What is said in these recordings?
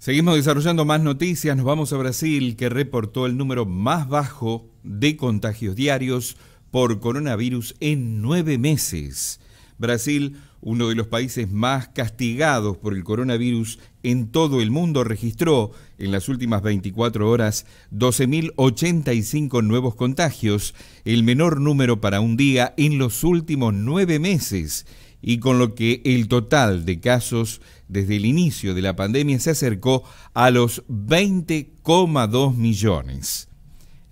Seguimos desarrollando más noticias, nos vamos a Brasil, que reportó el número más bajo de contagios diarios por coronavirus en nueve meses. Brasil, uno de los países más castigados por el coronavirus en todo el mundo, registró en las últimas 24 horas 12.085 nuevos contagios, el menor número para un día en los últimos nueve meses y con lo que el total de casos desde el inicio de la pandemia se acercó a los 20,2 millones.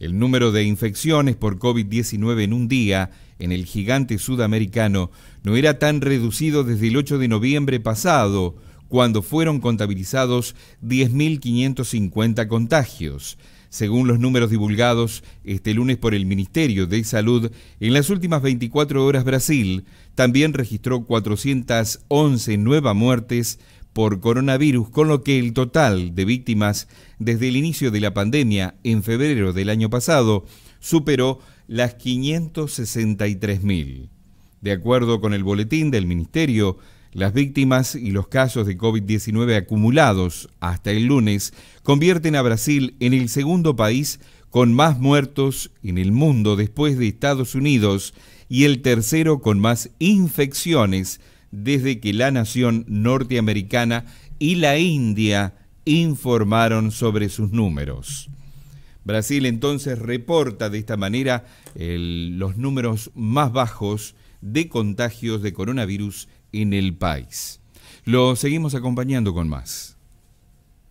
El número de infecciones por COVID-19 en un día en el gigante sudamericano no era tan reducido desde el 8 de noviembre pasado, cuando fueron contabilizados 10.550 contagios. Según los números divulgados este lunes por el Ministerio de Salud, en las últimas 24 horas Brasil también registró 411 nuevas muertes por coronavirus, con lo que el total de víctimas desde el inicio de la pandemia en febrero del año pasado superó las 563.000. De acuerdo con el boletín del Ministerio, las víctimas y los casos de COVID-19 acumulados hasta el lunes convierten a Brasil en el segundo país con más muertos en el mundo después de Estados Unidos y el tercero con más infecciones desde que la nación norteamericana y la India informaron sobre sus números. Brasil entonces reporta de esta manera los números más bajos de contagios de coronavirus en el país. Lo seguimos acompañando con más.